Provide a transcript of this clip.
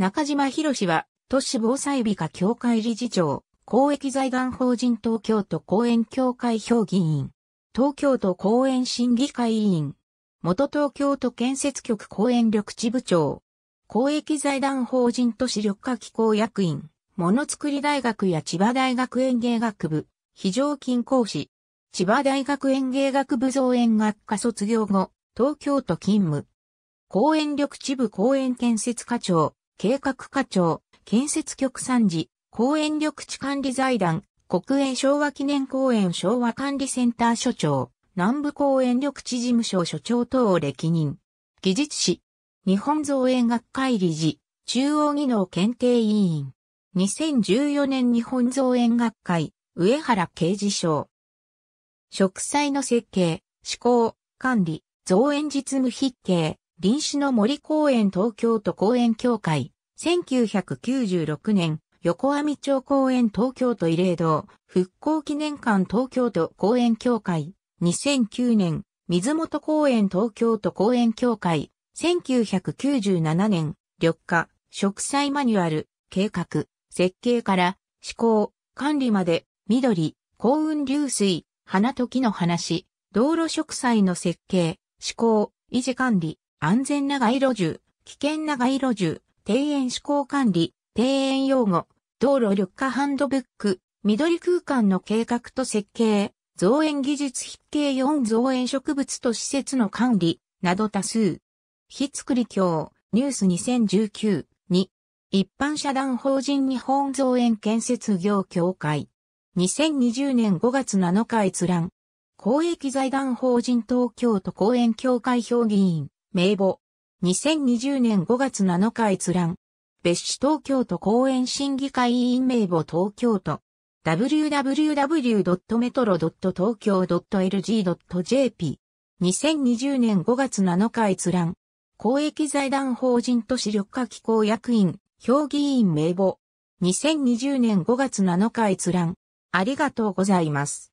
中島博士は、都市防災美化協会理事長、公益財団法人東京都公園協会評議員、東京都公園審議会委員、元東京都建設局公園緑地部長、公益財団法人都市緑化機構役員、ものづくり大学や千葉大学園芸学部、非常勤講師、千葉大学園芸学部造園学科卒業後、東京都勤務、公園緑地部公園建設課長、計画課長、建設局参事、公園緑地管理財団、国営昭和記念公園昭和管理センター所長、南部公園緑地事務所所長等を歴任。技術士、日本造園学会理事、中央技能検定委員。2014年日本造園学会、上原刑事賞。植栽の設計、施工、管理、造園実務筆計、臨死の森公園東京都公園協会、1996年、横網町公園東京都慰霊堂、復興記念館東京都公園協会、2009年、水元公園東京都公園協会、1997年、緑化、植栽マニュアル、計画、設計から、施考、管理まで、緑、幸運流水、花時の話、道路植栽の設計、施考、維持管理、安全な街路樹、危険な街路樹、庭園施行管理、庭園用語、道路緑化ハンドブック、緑空間の計画と設計、造園技術筆形4造園植物と施設の管理、など多数。日作り協、ニュース2019、2、一般社団法人日本造園建設業協会。2020年5月7日閲覧。公益財団法人東京都公園協会評議員。名簿。2020年5月7日閲覧。別紙東京都公園審議会委員名簿東京都。www.metro.tokyo.lg.jp。2020年5月7日閲覧。公益財団法人都市緑化機構役員、評議員名簿。2020年5月7日閲覧。ありがとうございます。